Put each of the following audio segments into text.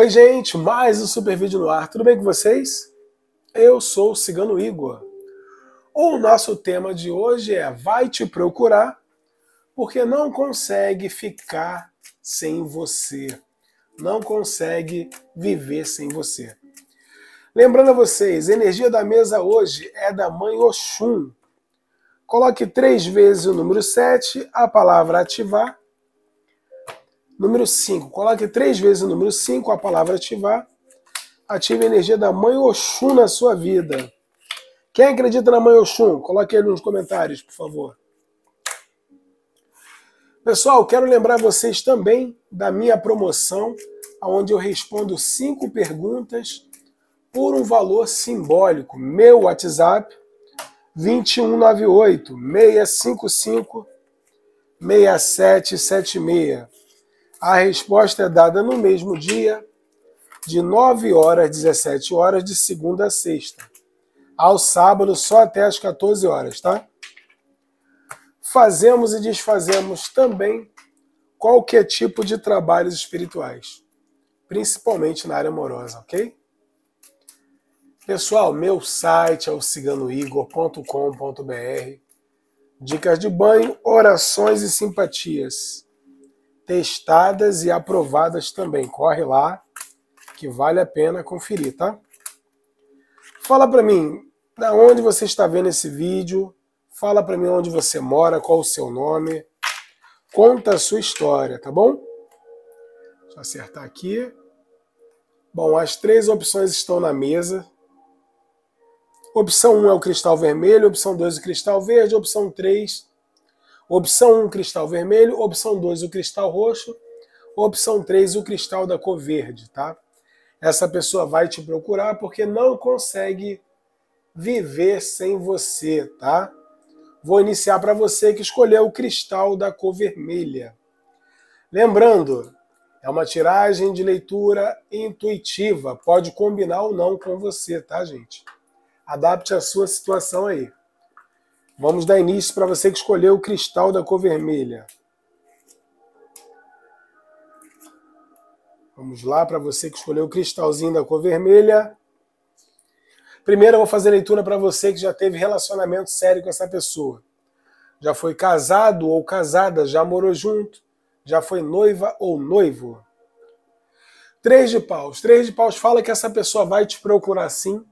Oi, gente, mais um super vídeo no ar. Tudo bem com vocês? Eu sou o Cigano Igor. O nosso tema de hoje é Vai te procurar porque não consegue ficar sem você. Não consegue viver sem você. Lembrando a vocês, a energia da mesa hoje é da mãe Oxum. Coloque três vezes o número 7, a palavra ativar Número 5. Coloque três vezes o número 5, a palavra ativar. Ative a energia da Mãe Oxum na sua vida. Quem acredita na Mãe Oxum? Coloque aí nos comentários, por favor. Pessoal, quero lembrar vocês também da minha promoção, onde eu respondo cinco perguntas por um valor simbólico. Meu WhatsApp 2198 655 6776. A resposta é dada no mesmo dia, de 9 horas às 17 horas, de segunda a sexta. Ao sábado, só até às 14 horas, tá? Fazemos e desfazemos também qualquer tipo de trabalhos espirituais, principalmente na área amorosa, ok? Pessoal, meu site é o ciganoigor.com.br. Dicas de banho, orações e simpatias testadas e aprovadas também. Corre lá que vale a pena conferir, tá? Fala para mim, da onde você está vendo esse vídeo? Fala para mim onde você mora, qual o seu nome? Conta a sua história, tá bom? Deixa eu acertar aqui. Bom, as três opções estão na mesa. Opção 1 um é o cristal vermelho, opção 2 é o cristal verde, opção 3 Opção 1, cristal vermelho. Opção 2, o cristal roxo. Opção 3, o cristal da cor verde, tá? Essa pessoa vai te procurar porque não consegue viver sem você, tá? Vou iniciar para você que escolheu o cristal da cor vermelha. Lembrando, é uma tiragem de leitura intuitiva. Pode combinar ou não com você, tá, gente? Adapte a sua situação aí. Vamos dar início para você que escolheu o cristal da cor vermelha. Vamos lá para você que escolheu o cristalzinho da cor vermelha. Primeiro eu vou fazer leitura para você que já teve relacionamento sério com essa pessoa. Já foi casado ou casada, já morou junto, já foi noiva ou noivo. Três de paus. Três de paus fala que essa pessoa vai te procurar sim.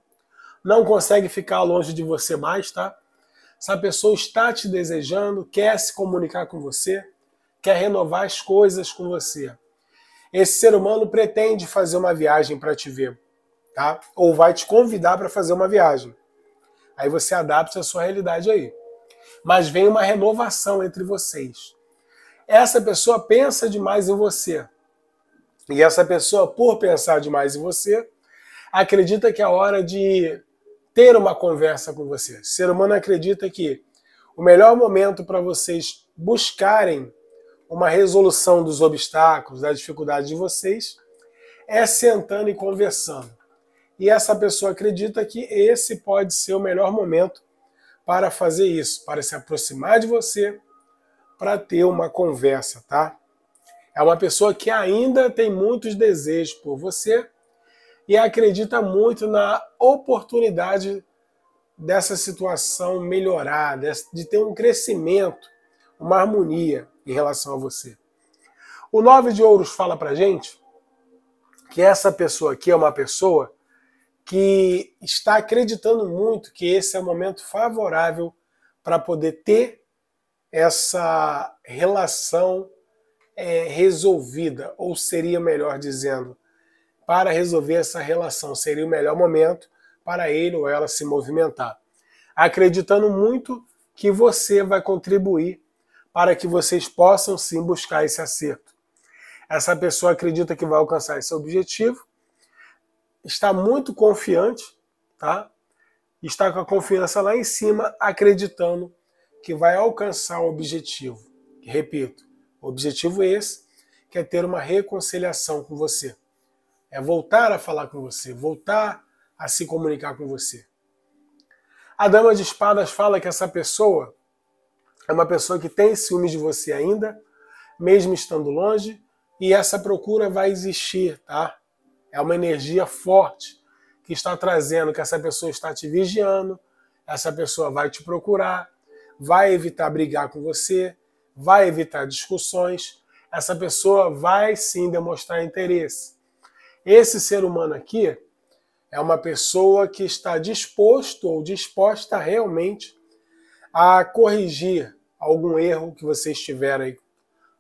Não consegue ficar longe de você mais, tá? se a pessoa está te desejando, quer se comunicar com você, quer renovar as coisas com você. Esse ser humano pretende fazer uma viagem para te ver, tá? Ou vai te convidar para fazer uma viagem. Aí você adapta a sua realidade aí. Mas vem uma renovação entre vocês. Essa pessoa pensa demais em você. E essa pessoa, por pensar demais em você, acredita que é hora de ter uma conversa com você. O ser humano acredita que o melhor momento para vocês buscarem uma resolução dos obstáculos, da dificuldade de vocês, é sentando e conversando. E essa pessoa acredita que esse pode ser o melhor momento para fazer isso, para se aproximar de você, para ter uma conversa, tá? É uma pessoa que ainda tem muitos desejos por você, e acredita muito na oportunidade dessa situação melhorar, de ter um crescimento, uma harmonia em relação a você. O Nove de Ouros fala pra gente que essa pessoa aqui é uma pessoa que está acreditando muito que esse é o momento favorável para poder ter essa relação é, resolvida, ou seria melhor dizendo, para resolver essa relação. Seria o melhor momento para ele ou ela se movimentar. Acreditando muito que você vai contribuir para que vocês possam sim buscar esse acerto. Essa pessoa acredita que vai alcançar esse objetivo, está muito confiante, tá? Está com a confiança lá em cima, acreditando que vai alcançar o objetivo. Repito, o objetivo é esse que é ter uma reconciliação com você é voltar a falar com você, voltar a se comunicar com você. A Dama de Espadas fala que essa pessoa é uma pessoa que tem ciúmes de você ainda, mesmo estando longe, e essa procura vai existir, tá? É uma energia forte que está trazendo que essa pessoa está te vigiando, essa pessoa vai te procurar, vai evitar brigar com você, vai evitar discussões, essa pessoa vai sim demonstrar interesse. Esse ser humano aqui é uma pessoa que está disposto ou disposta realmente a corrigir algum erro que vocês tiverem,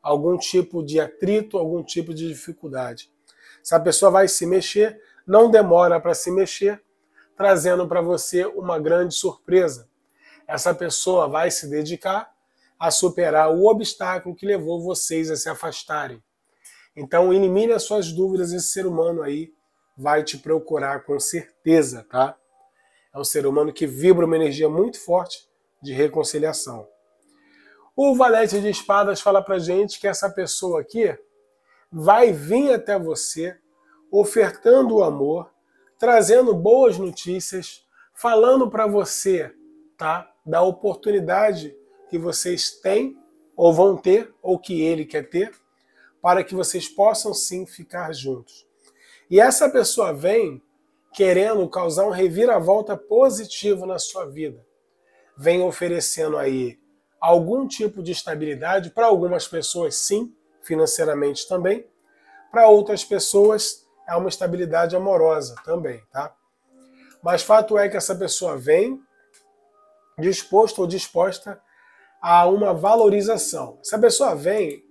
algum tipo de atrito, algum tipo de dificuldade. Essa pessoa vai se mexer, não demora para se mexer, trazendo para você uma grande surpresa. Essa pessoa vai se dedicar a superar o obstáculo que levou vocês a se afastarem. Então elimine as suas dúvidas, esse ser humano aí vai te procurar com certeza, tá? É um ser humano que vibra uma energia muito forte de reconciliação. O valete de espadas fala pra gente que essa pessoa aqui vai vir até você ofertando o amor, trazendo boas notícias, falando para você, tá? Da oportunidade que vocês têm ou vão ter ou que ele quer ter para que vocês possam sim ficar juntos. E essa pessoa vem querendo causar um reviravolta positivo na sua vida. Vem oferecendo aí algum tipo de estabilidade para algumas pessoas, sim, financeiramente também. Para outras pessoas, é uma estabilidade amorosa também, tá? Mas fato é que essa pessoa vem disposto ou disposta a uma valorização. Essa pessoa vem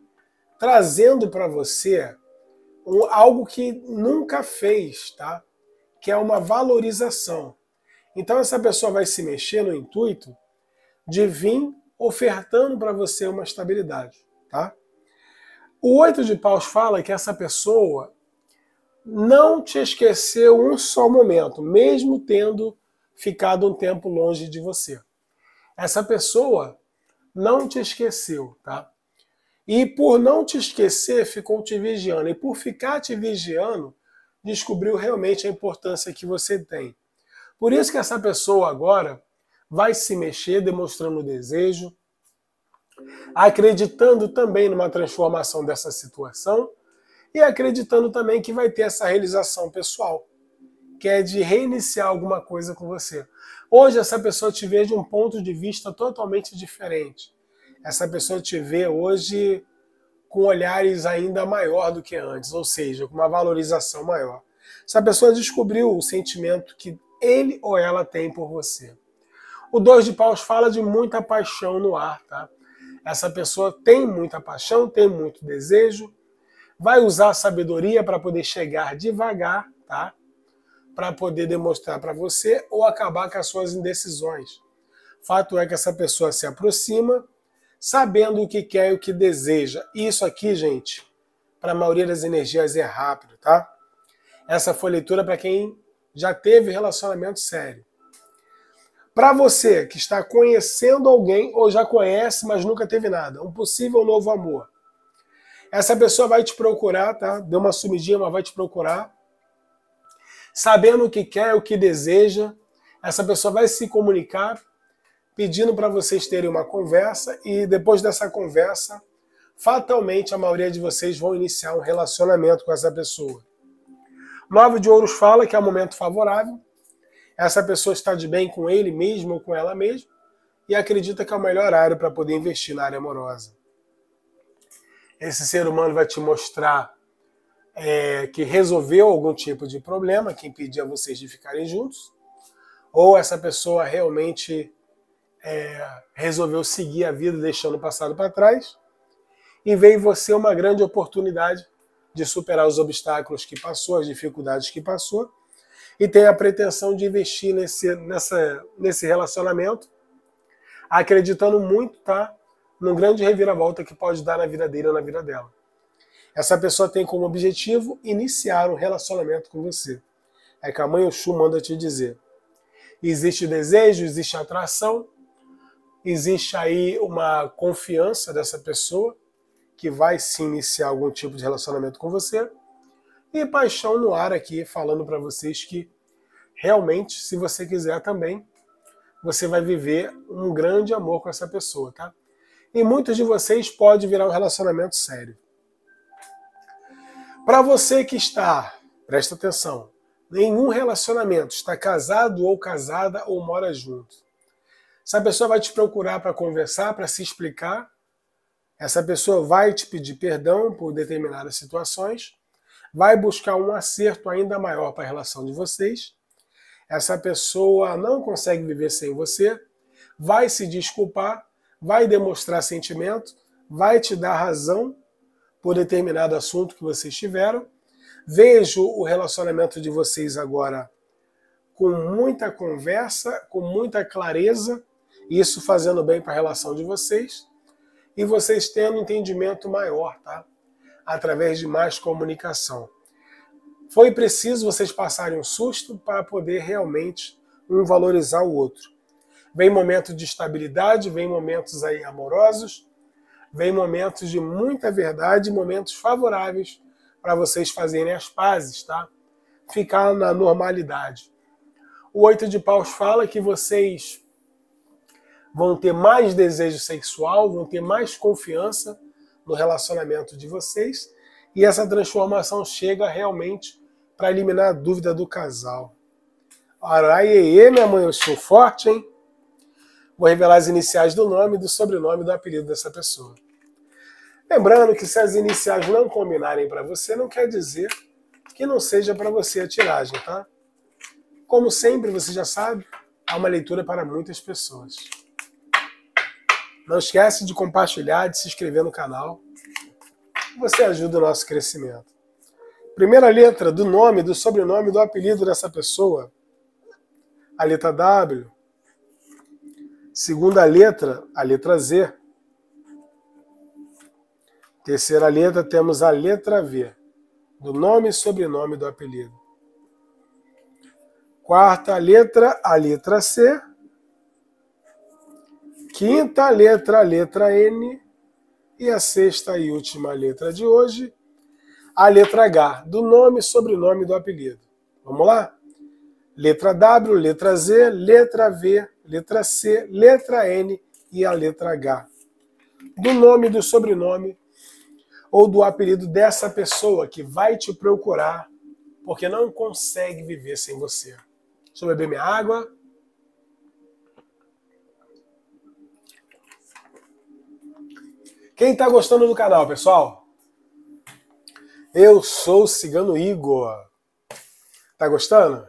trazendo para você um, algo que nunca fez, tá? Que é uma valorização. Então essa pessoa vai se mexer no intuito de vir ofertando para você uma estabilidade, tá? O oito de paus fala que essa pessoa não te esqueceu um só momento, mesmo tendo ficado um tempo longe de você. Essa pessoa não te esqueceu, tá? E por não te esquecer, ficou te vigiando. E por ficar te vigiando, descobriu realmente a importância que você tem. Por isso que essa pessoa agora vai se mexer, demonstrando desejo, acreditando também numa transformação dessa situação e acreditando também que vai ter essa realização pessoal, que é de reiniciar alguma coisa com você. Hoje essa pessoa te vê de um ponto de vista totalmente diferente essa pessoa te vê hoje com olhares ainda maior do que antes, ou seja, com uma valorização maior. Essa pessoa descobriu o sentimento que ele ou ela tem por você. O dois de paus fala de muita paixão no ar, tá? Essa pessoa tem muita paixão, tem muito desejo, vai usar a sabedoria para poder chegar devagar, tá? Para poder demonstrar para você ou acabar com as suas indecisões. Fato é que essa pessoa se aproxima, sabendo o que quer e o que deseja. Isso aqui, gente, para a maioria das energias é rápido, tá? Essa foi a leitura para quem já teve relacionamento sério. Para você que está conhecendo alguém ou já conhece, mas nunca teve nada, um possível novo amor. Essa pessoa vai te procurar, tá? Deu uma sumidinha, mas vai te procurar. Sabendo o que quer, o que deseja, essa pessoa vai se comunicar pedindo para vocês terem uma conversa e depois dessa conversa, fatalmente a maioria de vocês vão iniciar um relacionamento com essa pessoa. Nove de Ouros fala que é o um momento favorável, essa pessoa está de bem com ele mesmo ou com ela mesma e acredita que é o melhor horário para poder investir na área amorosa. Esse ser humano vai te mostrar é, que resolveu algum tipo de problema que impedia vocês de ficarem juntos, ou essa pessoa realmente é, resolveu seguir a vida deixando o passado para trás, e vem você uma grande oportunidade de superar os obstáculos que passou, as dificuldades que passou, e tem a pretensão de investir nesse, nessa, nesse relacionamento, acreditando muito, tá? Num grande reviravolta que pode dar na vida dele ou na vida dela. Essa pessoa tem como objetivo iniciar um relacionamento com você. É que a mãe Oxum manda te dizer. Existe desejo, existe atração, existe aí uma confiança dessa pessoa que vai se iniciar algum tipo de relacionamento com você. E paixão no ar aqui falando para vocês que realmente, se você quiser também, você vai viver um grande amor com essa pessoa, tá? E muitos de vocês pode virar um relacionamento sério. Para você que está, presta atenção, nenhum relacionamento, está casado ou casada ou mora junto essa pessoa vai te procurar para conversar, para se explicar. Essa pessoa vai te pedir perdão por determinadas situações. Vai buscar um acerto ainda maior para a relação de vocês. Essa pessoa não consegue viver sem você. Vai se desculpar, vai demonstrar sentimento, vai te dar razão por determinado assunto que vocês tiveram. Vejo o relacionamento de vocês agora com muita conversa, com muita clareza, isso fazendo bem para a relação de vocês e vocês tendo um entendimento maior, tá? Através de mais comunicação. Foi preciso vocês passarem um susto para poder realmente um valorizar o outro. Vem momentos de estabilidade, vem momentos aí amorosos, vem momentos de muita verdade, momentos favoráveis para vocês fazerem as pazes, tá? Ficar na normalidade. O oito de paus fala que vocês vão ter mais desejo sexual, vão ter mais confiança no relacionamento de vocês e essa transformação chega realmente para eliminar a dúvida do casal. Araiê, minha mãe, eu sou forte, hein? Vou revelar as iniciais do nome, do sobrenome, do apelido dessa pessoa. Lembrando que se as iniciais não combinarem para você, não quer dizer que não seja para você a tiragem, tá? Como sempre, você já sabe, há uma leitura para muitas pessoas. Não esquece de compartilhar, de se inscrever no canal. Você ajuda o nosso crescimento. Primeira letra do nome, do sobrenome, do apelido dessa pessoa. A letra W. Segunda letra, a letra Z. Terceira letra, temos a letra V. Do nome e sobrenome do apelido. Quarta letra, a letra C Quinta letra, letra N. E a sexta e última letra de hoje, a letra H, do nome, sobrenome do apelido. Vamos lá? Letra W, letra Z, letra V, letra C, letra N e a letra H. Do nome, do sobrenome ou do apelido dessa pessoa que vai te procurar porque não consegue viver sem você. Deixa eu beber minha água. Quem está gostando do canal, pessoal? Eu sou o Cigano Igor. Tá gostando?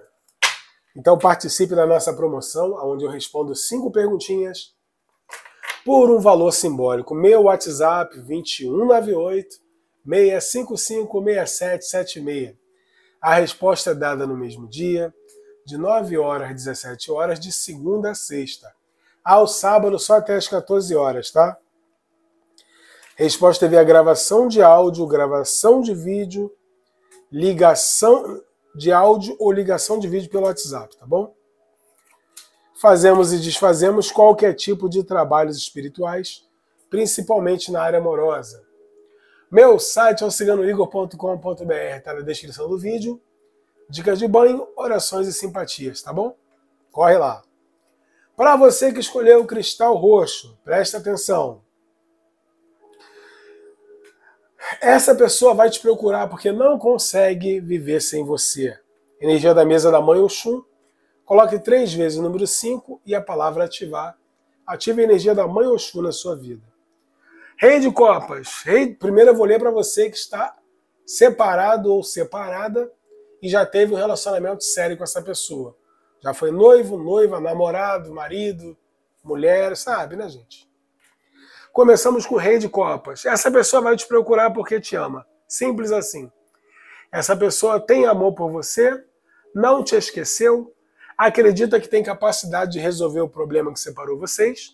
Então participe da nossa promoção, onde eu respondo cinco perguntinhas por um valor simbólico. Meu WhatsApp 2198 655 6776. A resposta é dada no mesmo dia, de 9 horas às 17 horas, de segunda a sexta. Ao sábado só até as 14 horas, tá? Resposta via gravação de áudio, gravação de vídeo, ligação de áudio ou ligação de vídeo pelo WhatsApp, tá bom? Fazemos e desfazemos qualquer tipo de trabalhos espirituais, principalmente na área amorosa. Meu site é o ciganoigor.com.br, está na descrição do vídeo. Dicas de banho, orações e simpatias, tá bom? Corre lá. Para você que escolheu o cristal roxo, presta atenção. Essa pessoa vai te procurar porque não consegue viver sem você. Energia da mesa da mãe Oxum. Coloque três vezes o número 5 e a palavra ativar. Ative a energia da mãe Oxum na sua vida. Rei de Copas. Rei, primeiro eu vou ler para você que está separado ou separada e já teve um relacionamento sério com essa pessoa. Já foi noivo, noiva, namorado, marido, mulher, sabe, né, gente? Começamos com o Rei de Copas. Essa pessoa vai te procurar porque te ama. Simples assim. Essa pessoa tem amor por você, não te esqueceu, acredita que tem capacidade de resolver o problema que separou vocês,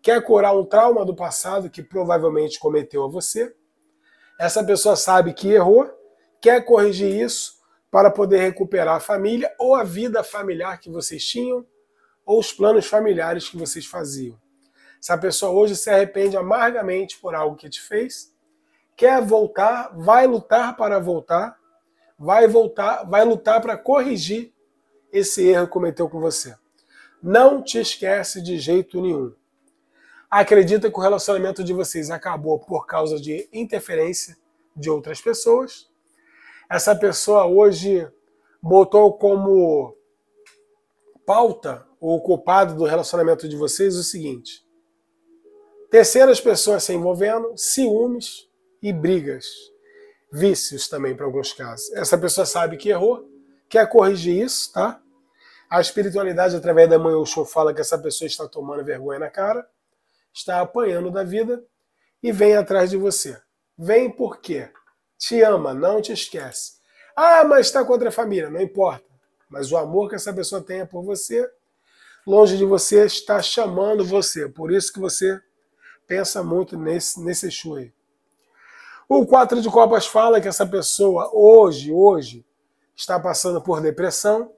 quer curar um trauma do passado que provavelmente cometeu a você. Essa pessoa sabe que errou, quer corrigir isso para poder recuperar a família ou a vida familiar que vocês tinham ou os planos familiares que vocês faziam. Se a pessoa hoje se arrepende amargamente por algo que te fez, quer voltar, vai lutar para voltar, vai voltar, vai lutar para corrigir esse erro que cometeu com você. Não te esquece de jeito nenhum. Acredita que o relacionamento de vocês acabou por causa de interferência de outras pessoas. Essa pessoa hoje botou como pauta o culpado do relacionamento de vocês o seguinte: Terceiras pessoas se envolvendo, ciúmes e brigas. Vícios também, para alguns casos. Essa pessoa sabe que errou, quer corrigir isso, tá? A espiritualidade, através da mãe Oxum, fala que essa pessoa está tomando vergonha na cara, está apanhando da vida e vem atrás de você. Vem porque te ama, não te esquece. Ah, mas está contra a família, não importa. Mas o amor que essa pessoa tenha por você, longe de você, está chamando você. Por isso que você pensa muito nesse, nesse Exu aí. O Quatro de Copas fala que essa pessoa hoje, hoje, está passando por depressão,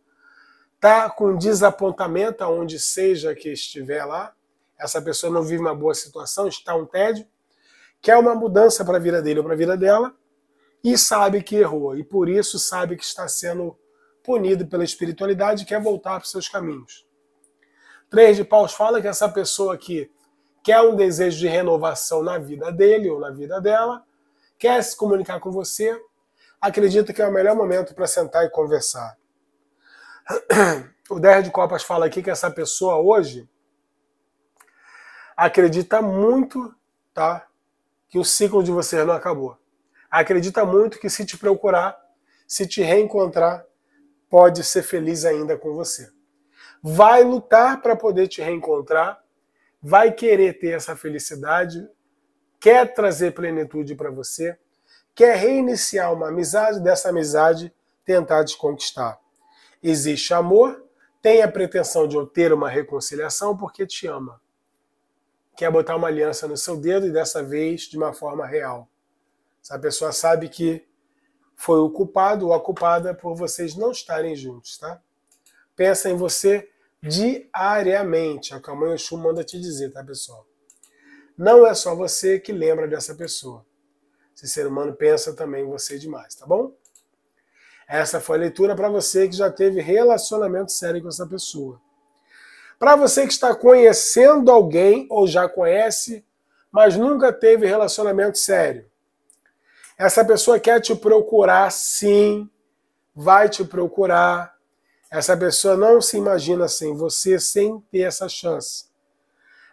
está com desapontamento, aonde seja que estiver lá, essa pessoa não vive uma boa situação, está um tédio, quer uma mudança para a vida dele ou para a vida dela, e sabe que errou, e por isso sabe que está sendo punido pela espiritualidade e quer voltar para os seus caminhos. Três de Paus fala que essa pessoa aqui quer um desejo de renovação na vida dele ou na vida dela, quer se comunicar com você, acredita que é o melhor momento para sentar e conversar. O 10 de Copas fala aqui que essa pessoa hoje acredita muito, tá? Que o ciclo de vocês não acabou. Acredita muito que se te procurar, se te reencontrar, pode ser feliz ainda com você. Vai lutar para poder te reencontrar, vai querer ter essa felicidade, quer trazer plenitude para você, quer reiniciar uma amizade, dessa amizade tentar conquistar. Existe amor, tem a pretensão de obter uma reconciliação porque te ama. Quer botar uma aliança no seu dedo e dessa vez de uma forma real. Essa pessoa sabe que foi o culpado ou a culpada por vocês não estarem juntos, tá? Pensa em você diariamente. É o que a mãe Oxum manda te dizer, tá, pessoal? Não é só você que lembra dessa pessoa. Esse ser humano pensa também em você demais, tá bom? Essa foi a leitura para você que já teve relacionamento sério com essa pessoa. Para você que está conhecendo alguém ou já conhece, mas nunca teve relacionamento sério. Essa pessoa quer te procurar, sim, vai te procurar, essa pessoa não se imagina sem você, sem ter essa chance.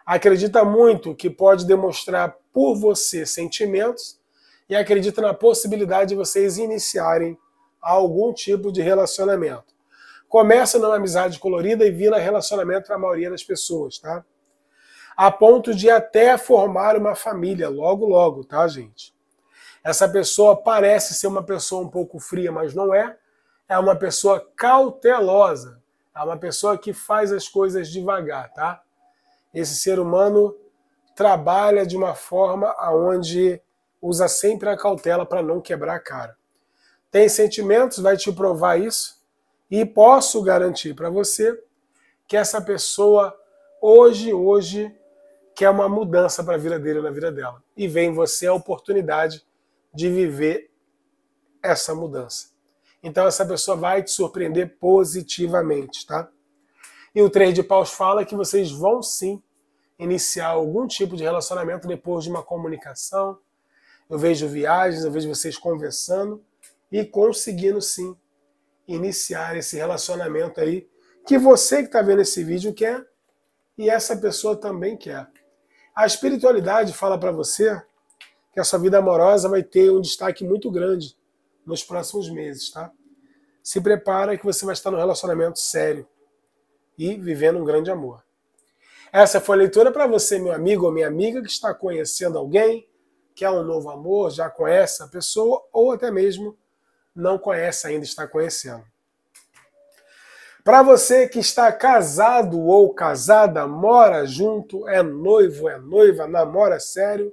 Acredita muito que pode demonstrar por você sentimentos e acredita na possibilidade de vocês iniciarem algum tipo de relacionamento. Começa numa amizade colorida e vira relacionamento para a maioria das pessoas, tá? A ponto de até formar uma família, logo, logo, tá, gente? Essa pessoa parece ser uma pessoa um pouco fria, mas não é é uma pessoa cautelosa, é uma pessoa que faz as coisas devagar, tá? Esse ser humano trabalha de uma forma aonde usa sempre a cautela para não quebrar a cara. Tem sentimentos, vai te provar isso, e posso garantir para você que essa pessoa hoje, hoje, quer uma mudança para a vida dele, na vida dela. E vem você a oportunidade de viver essa mudança. Então essa pessoa vai te surpreender positivamente, tá? E o três de paus fala que vocês vão sim iniciar algum tipo de relacionamento depois de uma comunicação. Eu vejo viagens, eu vejo vocês conversando e conseguindo sim iniciar esse relacionamento aí que você que está vendo esse vídeo quer e essa pessoa também quer. A espiritualidade fala para você que a sua vida amorosa vai ter um destaque muito grande nos próximos meses, tá? Se prepara que você vai estar num relacionamento sério e vivendo um grande amor. Essa foi a leitura para você, meu amigo ou minha amiga, que está conhecendo alguém, que é um novo amor, já conhece a pessoa, ou até mesmo não conhece ainda, está conhecendo. Para você que está casado ou casada, mora junto, é noivo, é noiva, namora sério,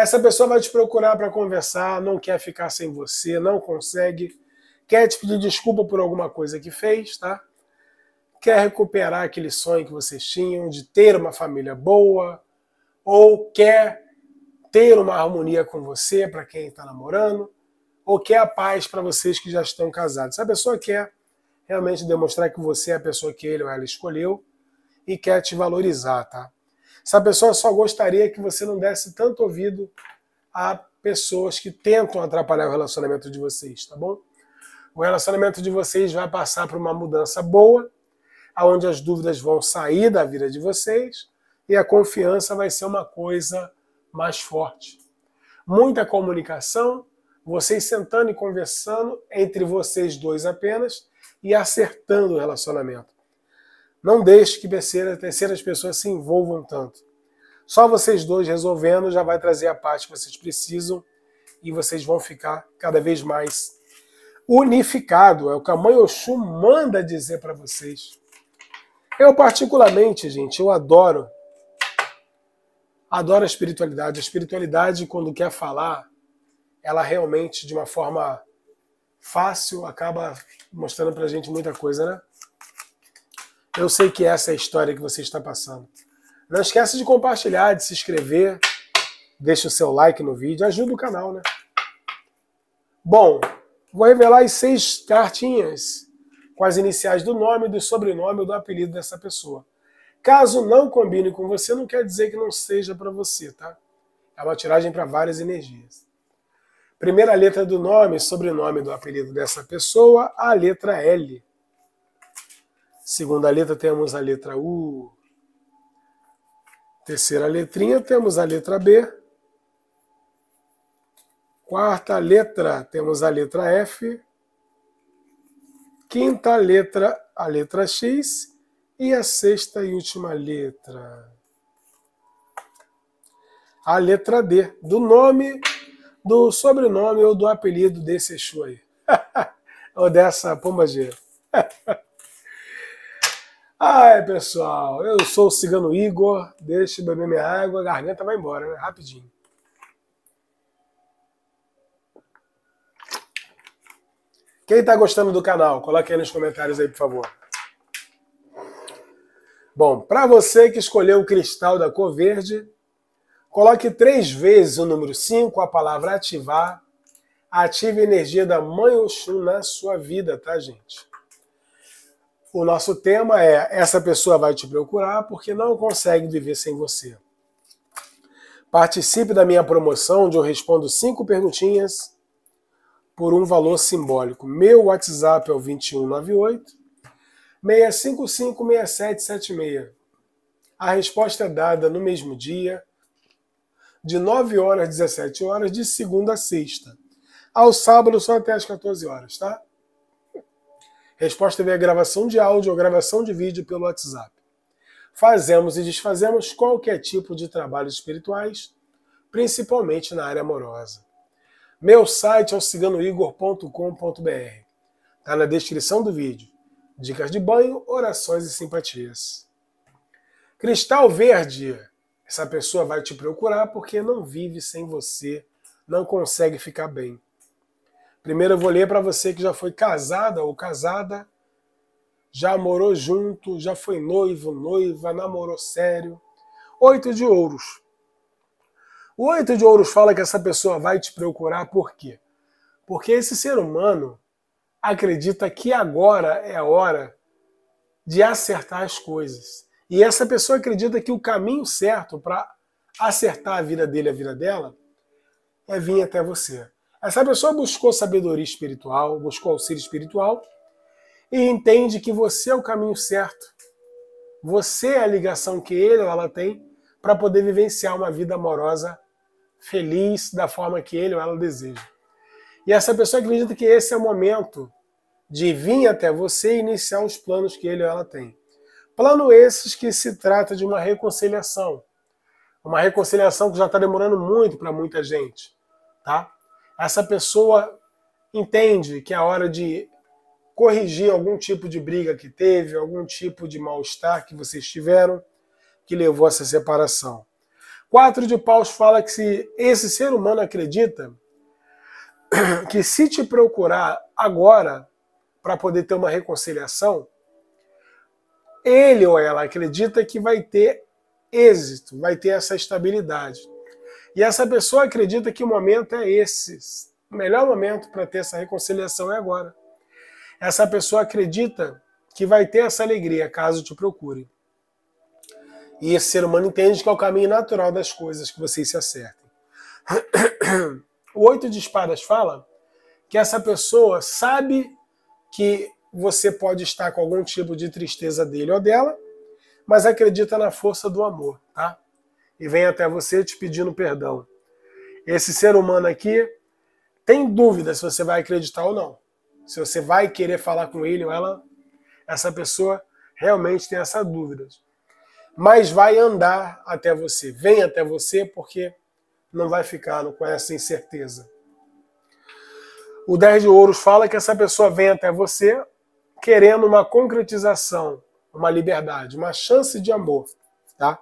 essa pessoa vai te procurar para conversar, não quer ficar sem você, não consegue, quer te pedir desculpa por alguma coisa que fez, tá? Quer recuperar aquele sonho que vocês tinham de ter uma família boa, ou quer ter uma harmonia com você, para quem está namorando, ou quer a paz para vocês que já estão casados. Essa pessoa quer realmente demonstrar que você é a pessoa que ele ou ela escolheu e quer te valorizar, tá? Essa pessoa só gostaria que você não desse tanto ouvido a pessoas que tentam atrapalhar o relacionamento de vocês, tá bom? O relacionamento de vocês vai passar por uma mudança boa, aonde as dúvidas vão sair da vida de vocês e a confiança vai ser uma coisa mais forte. Muita comunicação, vocês sentando e conversando entre vocês dois apenas e acertando o relacionamento. Não deixe que terceiras pessoas se envolvam tanto. Só vocês dois resolvendo já vai trazer a paz que vocês precisam e vocês vão ficar cada vez mais unificado. É o que a Mãe Oxum manda dizer para vocês. Eu particularmente, gente, eu adoro. Adoro a espiritualidade. A espiritualidade, quando quer falar, ela realmente, de uma forma fácil, acaba mostrando a gente muita coisa, né? Eu sei que essa é a história que você está passando. Não esqueça de compartilhar, de se inscrever, deixa o seu like no vídeo, ajuda o canal, né? Bom, vou revelar as seis cartinhas com as iniciais do nome, do sobrenome ou do apelido dessa pessoa. Caso não combine com você, não quer dizer que não seja para você, tá? É uma tiragem para várias energias. Primeira letra do nome, sobrenome do apelido dessa pessoa, a letra L. Segunda letra temos a letra U. Terceira letrinha temos a letra B. Quarta letra temos a letra F. Quinta letra, a letra X. E a sexta e última letra. A letra D, do nome, do sobrenome ou do apelido desse Exu aí. ou dessa pombageira. Ai, pessoal, eu sou o Cigano Igor, deixa eu beber minha água, a garganta vai embora, né? Rapidinho. Quem está gostando do canal, coloque aí nos comentários aí, por favor. Bom, para você que escolheu o cristal da cor verde, coloque três vezes o número 5, a palavra ativar. Ative a energia da Mãe Oxum na sua vida, tá, gente? O nosso tema é: essa pessoa vai te procurar porque não consegue viver sem você. Participe da minha promoção, onde eu respondo cinco perguntinhas por um valor simbólico. Meu WhatsApp é o 2198 655 6776. A resposta é dada no mesmo dia, de 9 horas às 17 horas, de segunda a sexta. Ao sábado, só até às 14 horas, tá? Resposta via gravação de áudio ou gravação de vídeo pelo WhatsApp. Fazemos e desfazemos qualquer tipo de trabalhos espirituais, principalmente na área amorosa. Meu site é o ciganoigor.com.br. Está na descrição do vídeo. Dicas de banho, orações e simpatias. Cristal Verde. Essa pessoa vai te procurar porque não vive sem você, não consegue ficar bem. Primeiro eu vou ler para você que já foi casada ou casada, já morou junto, já foi noivo, noiva, namorou sério. Oito de ouros. O oito de ouros fala que essa pessoa vai te procurar por quê? Porque esse ser humano acredita que agora é a hora de acertar as coisas. E essa pessoa acredita que o caminho certo para acertar a vida dele, a vida dela, é vir até você. Essa pessoa buscou sabedoria espiritual, buscou auxílio espiritual e entende que você é o caminho certo. Você é a ligação que ele ou ela tem para poder vivenciar uma vida amorosa feliz da forma que ele ou ela deseja. E essa pessoa acredita que esse é o momento de vir até você e iniciar os planos que ele ou ela tem. Plano esses que se trata de uma reconciliação. Uma reconciliação que já está demorando muito para muita gente, tá? essa pessoa entende que é hora de corrigir algum tipo de briga que teve, algum tipo de mal-estar que vocês tiveram, que levou a essa separação. Quatro de Paus fala que se esse ser humano acredita que se te procurar agora para poder ter uma reconciliação, ele ou ela acredita que vai ter êxito, vai ter essa estabilidade. E essa pessoa acredita que o momento é esse. O melhor momento para ter essa reconciliação é agora. Essa pessoa acredita que vai ter essa alegria caso te procure. E esse ser humano entende que é o caminho natural das coisas, que vocês se acertem. O Oito de Espadas fala que essa pessoa sabe que você pode estar com algum tipo de tristeza dele ou dela, mas acredita na força do amor, tá? e vem até você te pedindo perdão. Esse ser humano aqui tem dúvida se você vai acreditar ou não. Se você vai querer falar com ele ou ela, essa pessoa realmente tem essa dúvida. Mas vai andar até você, vem até você porque não vai ficar com essa incerteza. O 10 de ouros fala que essa pessoa vem até você querendo uma concretização, uma liberdade, uma chance de amor, tá?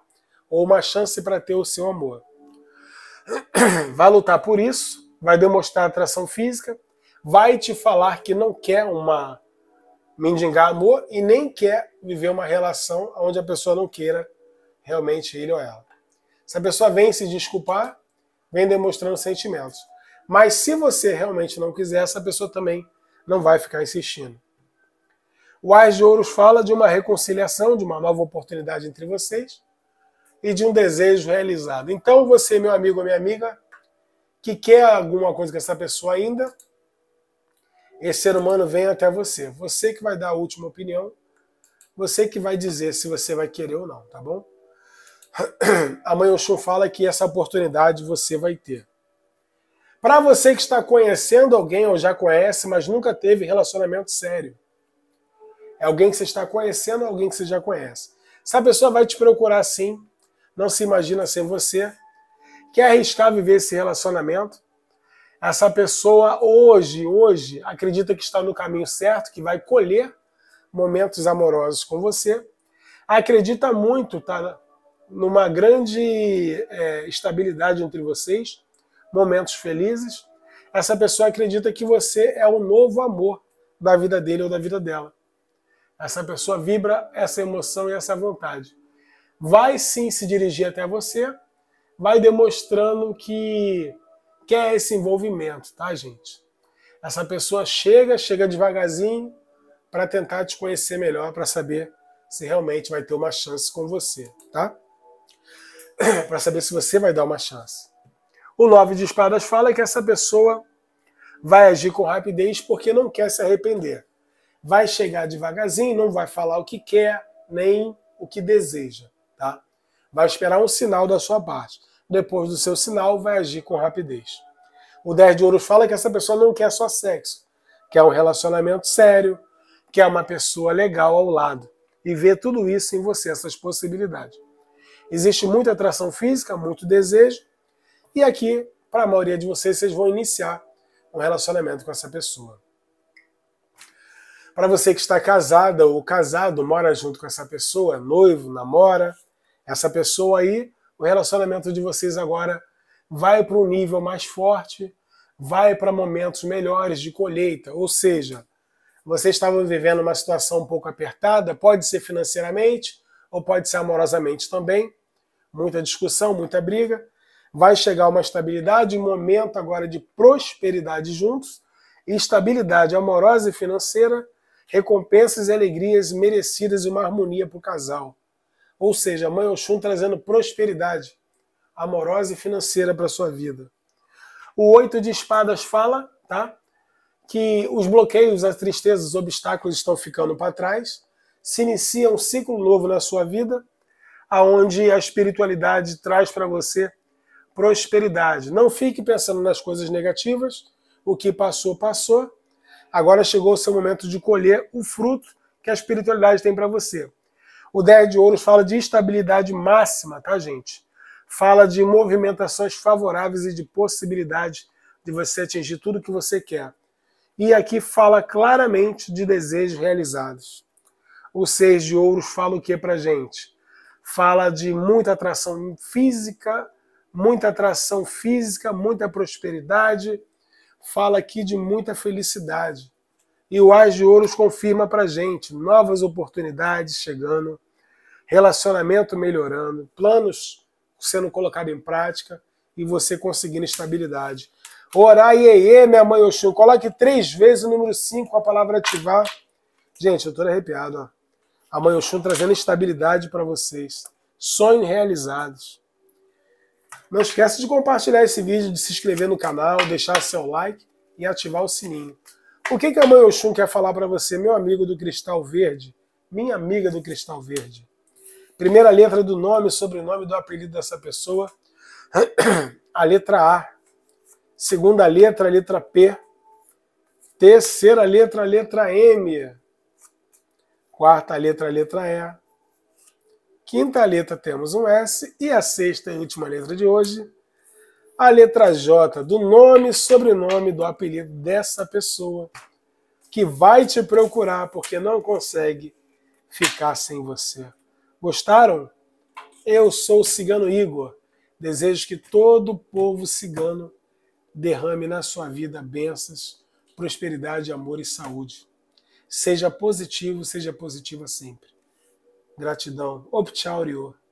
ou uma chance para ter o seu amor. Vai lutar por isso, vai demonstrar atração física, vai te falar que não quer uma mendigar amor e nem quer viver uma relação onde a pessoa não queira realmente ele ou ela. Se a pessoa vem se desculpar, vem demonstrando sentimentos. Mas se você realmente não quiser, essa pessoa também não vai ficar insistindo. O Ais de Ouros fala de uma reconciliação, de uma nova oportunidade entre vocês e de um desejo realizado. Então, você, meu amigo ou minha amiga, que quer alguma coisa com essa pessoa ainda, esse ser humano vem até você. Você que vai dar a última opinião, você que vai dizer se você vai querer ou não, tá bom? A mãe Oxum fala que essa oportunidade você vai ter. Para você que está conhecendo alguém ou já conhece, mas nunca teve relacionamento sério. É alguém que você está conhecendo, alguém que você já conhece. Essa pessoa vai te procurar sim, não se imagina sem você, quer arriscar viver esse relacionamento. Essa pessoa hoje, hoje, acredita que está no caminho certo, que vai colher momentos amorosos com você. Acredita muito, tá? Numa grande é, estabilidade entre vocês, momentos felizes. Essa pessoa acredita que você é o novo amor da vida dele ou da vida dela. Essa pessoa vibra essa emoção e essa vontade vai sim se dirigir até você, vai demonstrando que quer é esse envolvimento, tá, gente? Essa pessoa chega, chega devagarzinho para tentar te conhecer melhor, para saber se realmente vai ter uma chance com você, tá? para saber se você vai dar uma chance. O nove de espadas fala que essa pessoa vai agir com rapidez porque não quer se arrepender. Vai chegar devagarzinho, não vai falar o que quer, nem o que deseja. Tá? Vai esperar um sinal da sua parte. Depois do seu sinal, vai agir com rapidez. O 10 de ouro fala que essa pessoa não quer só sexo, quer um relacionamento sério, quer uma pessoa legal ao lado. E vê tudo isso em você, essas possibilidades. Existe muita atração física, muito desejo, e aqui, para a maioria de vocês, vocês vão iniciar um relacionamento com essa pessoa. Para você que está casada ou casado, mora junto com essa pessoa, noivo, namora, essa pessoa aí, o relacionamento de vocês agora vai para um nível mais forte, vai para momentos melhores de colheita. Ou seja, você estava vivendo uma situação um pouco apertada, pode ser financeiramente ou pode ser amorosamente também. Muita discussão, muita briga. Vai chegar uma estabilidade, um momento agora de prosperidade juntos, estabilidade amorosa e financeira, recompensas e alegrias merecidas e uma harmonia para o casal ou seja, a Mãe Oxum trazendo prosperidade amorosa e financeira para sua vida. O oito de espadas fala, tá? Que os bloqueios, as tristezas, os obstáculos estão ficando para trás. Se inicia um ciclo novo na sua vida, aonde a espiritualidade traz para você prosperidade. Não fique pensando nas coisas negativas. O que passou, passou. Agora chegou o seu momento de colher o fruto que a espiritualidade tem para você. O 10 de ouros fala de estabilidade máxima, tá, gente? Fala de movimentações favoráveis e de possibilidade de você atingir tudo que você quer. E aqui fala claramente de desejos realizados. O 6 de ouros fala o que pra gente? Fala de muita atração física, muita atração física, muita prosperidade, fala aqui de muita felicidade. E o As de Ouros confirma para gente novas oportunidades chegando, relacionamento melhorando, planos sendo colocados em prática e você conseguindo estabilidade. Orar, iê, minha mãe Oxum. Coloque três vezes o número 5 com a palavra ativar. Gente, eu estou arrepiado. Ó. A mãe Oxum trazendo estabilidade para vocês. Sonhos realizados. Não esqueça de compartilhar esse vídeo, de se inscrever no canal, deixar seu like e ativar o sininho. O que, que a mãe Oxum quer falar para você, meu amigo do Cristal Verde, minha amiga do Cristal Verde? Primeira letra do nome, sobrenome do apelido dessa pessoa. A letra A. Segunda letra, a letra P. Terceira letra, a letra M. Quarta letra, a letra E. Quinta letra temos um S. E a sexta e última letra de hoje, a letra J do nome, sobrenome, do apelido dessa pessoa que vai te procurar porque não consegue ficar sem você. Gostaram? Eu sou o cigano Igor. Desejo que todo o povo cigano derrame na sua vida bênçãos, prosperidade, amor e saúde. Seja positivo, seja positiva sempre. Gratidão. Optchaurio.